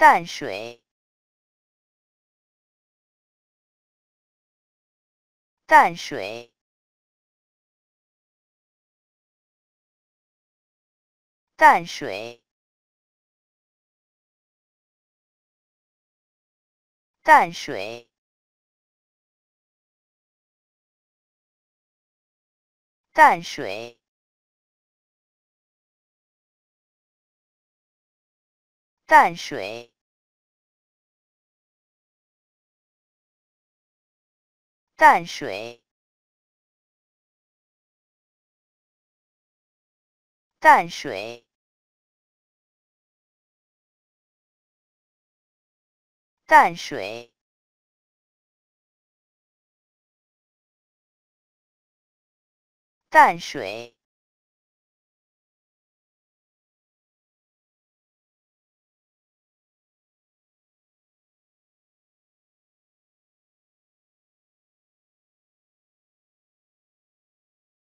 淡水，淡水，淡水，淡水，淡水，淡水。淡水，淡水，淡水，淡水。